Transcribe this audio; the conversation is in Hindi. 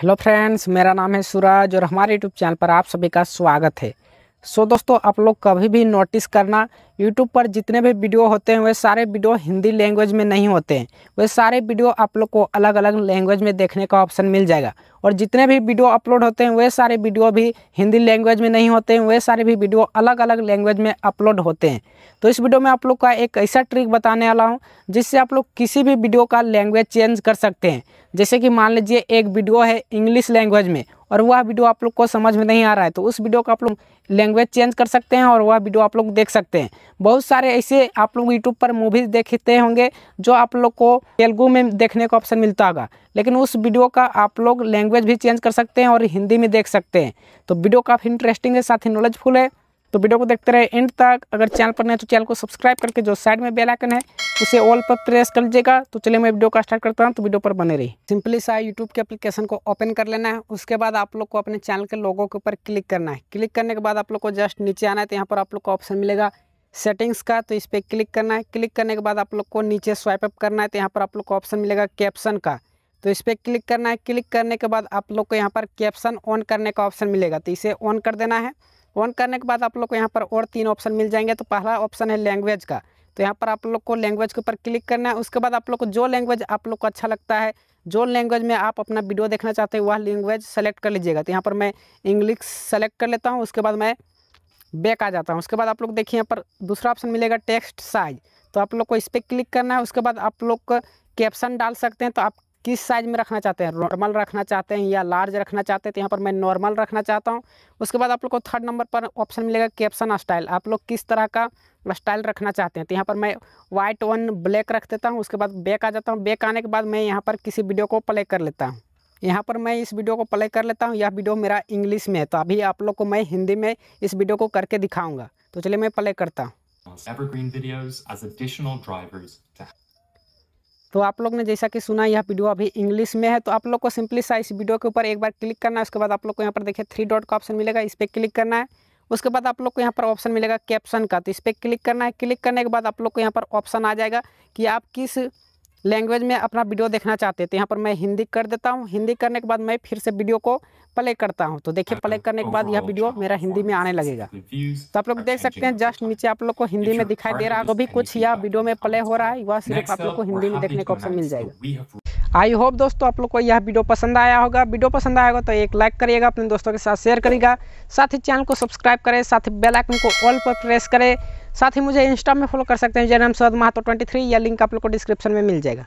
हेलो फ्रेंड्स मेरा नाम है सूरज और हमारे यूट्यूब चैनल पर आप सभी का स्वागत है सो so, दोस्तों आप लोग कभी भी नोटिस करना यूट्यूब पर जितने भी वीडियो होते हैं वे सारे वीडियो हिंदी लैंग्वेज में नहीं होते हैं वे सारे वीडियो आप लोग को अलग अलग लैंग्वेज में देखने का ऑप्शन मिल जाएगा और जितने भी वीडियो अपलोड होते हैं वे सारे वीडियो भी हिंदी लैंग्वेज में नहीं होते हैं वे सारे भी वीडियो अलग अलग लैंग्वेज में अपलोड होते हैं तो इस वीडियो में आप लोग का एक ऐसा ट्रिक बताने वाला हूँ जिससे आप लोग किसी भी वीडियो का लैंग्वेज चेंज कर सकते हैं जैसे कि मान लीजिए एक वीडियो है इंग्लिश लैंग्वेज में और वह वीडियो आप लोग को समझ में नहीं आ रहा है तो उस वीडियो का आप लोग लैंग्वेज चेंज कर सकते हैं और वह वीडियो आप लोग देख सकते हैं बहुत सारे ऐसे आप लोग यूट्यूब पर मूवीज़ देखते होंगे जो आप लोग को तेलुगू में देखने का ऑप्शन मिलता होगा लेकिन उस वीडियो का आप लोग लैंग्वेज भी चेंज कर सकते हैं और हिंदी में देख सकते हैं तो वीडियो काफ़ी इंटरेस्टिंग है साथ ही नॉलेजफुल है तो वीडियो को देखते रहे एंड तक अगर चैनल पर नहीं तो चैनल को सब्सक्राइब करके जो साइड में बेल आइकन है उसे ऑल पर प्रेस कर लीजिएगा तो चलिए मैं वीडियो का स्टार्ट करता हूँ तो वीडियो पर बने रही सिंपली सा यूट्यूब के एप्लीकेशन को ओपन कर लेना है उसके बाद आप लोग को अपने चैनल के लोगों के ऊपर क्लिक करना है क्लिक करने के बाद आप लोग को जस्ट नीचे आना है तो यहाँ पर आप लोग को ऑप्शन मिलेगा सेटिंग्स का तो इस पर क्लिक करना है क्लिक करने के बाद आप लोग को नीचे स्वाइप अप करना है तो यहाँ पर आप लोग को ऑप्शन मिलेगा कैप्शन का तो इस पर क्लिक करना है क्लिक करने के बाद आप लोग को यहाँ पर कैप्शन ऑन करने का ऑप्शन मिलेगा तो इसे ऑन कर देना है ऑन करने के बाद आप लोग को यहाँ पर और तीन ऑप्शन मिल जाएंगे तो पहला ऑप्शन है लैंग्वेज का तो यहाँ पर आप लोग को लैंग्वेज के ऊपर क्लिक करना है उसके बाद आप लोग को जो लैंग्वेज आप लोग को अच्छा लगता है जो लैंग्वेज में आप अपना वीडियो देखना चाहते हैं वह लैंग्वेज सेलेक्ट कर लीजिएगा तो यहाँ पर मैं इंग्लिश सेलेक्ट कर लेता हूँ उसके बाद मैं बैक आ जाता हूँ उसके बाद आप लोग देखिए यहाँ पर दूसरा ऑप्शन मिलेगा टेक्स्ट साइज तो आप लोग को इस पर क्लिक करना है उसके बाद आप लोग कैप्शन डाल सकते हैं तो आप किस साइज़ में रखना चाहते हैं नॉर्मल रखना चाहते हैं या लार्ज रखना चाहते हैं तो यहाँ पर मैं नॉर्मल रखना चाहता हूँ उसके बाद आप लोग को थर्ड नंबर पर ऑप्शन मिलेगा कैप्शन स्टाइल आप लोग किस तरह का स्टाइल रखना चाहते हैं तो यहाँ पर मैं वाइट वन ब्लैक रख देता हूँ उसके बाद बैक आ जाता हूँ बैक आने के बाद मैं यहाँ पर किसी वीडियो को प्ले कर लेता हूँ यहाँ पर मैं इस वीडियो को प्ले कर लेता हूँ यह वीडियो मेरा इंग्लिश में है तो अभी आप लोग को मैं हिंदी में इस वीडियो को करके दिखाऊंगा तो चलिए मैं प्ले करता हूँ तो आप लोग ने जैसा कि सुना यह वीडियो अभी इंग्लिश में है तो आप लोग को सिंपली सा इस वीडियो के ऊपर एक बार क्लिक करना है उसके बाद आप लोग को यहाँ पर देखिए थ्री डॉट का ऑप्शन मिलेगा इस पर क्लिक करना है उसके बाद आप लोग को यहाँ पर ऑप्शन मिलेगा कैप्शन का तो इस पर क्लिक करना है क्लिक करने के बाद आप लोग को यहाँ पर ऑप्शन आ जाएगा कि आप किस लैंग्वेज में अपना वीडियो देखना चाहते तो यहाँ पर मैं हिंदी कर देता हूँ हिंदी करने के बाद मैं फिर से वीडियो को प्ले करता हूँ तो देखिए प्ले करने के बाद यह वीडियो मेरा हिंदी में आने लगेगा तो आप लोग देख सकते हैं जस्ट नीचे आप लोग को हिंदी में दिखाई दे रहा है अभी कुछ यह वीडियो में प्ले हो रहा है वह सिर्फ आप लोग को हिंदी में देखने का ऑप्शन मिल जाएगा आई होप दोस्तों आप लोग को यह वीडियो पसंद आया होगा वीडियो पसंद आया होगा तो एक लाइक करिएगा अपने दोस्तों के साथ शेयर करिएगा साथ ही चैनल को सब्सक्राइब करें साथ ही बेल आइकन को ऑल पर प्रेस करें साथ ही मुझे इंस्टा में फॉलो कर सकते हैं जय नाम सुद माह तो ट्वेंटी या लिंक आप लोग को डिस्क्रिप्शन में मिल जाएगा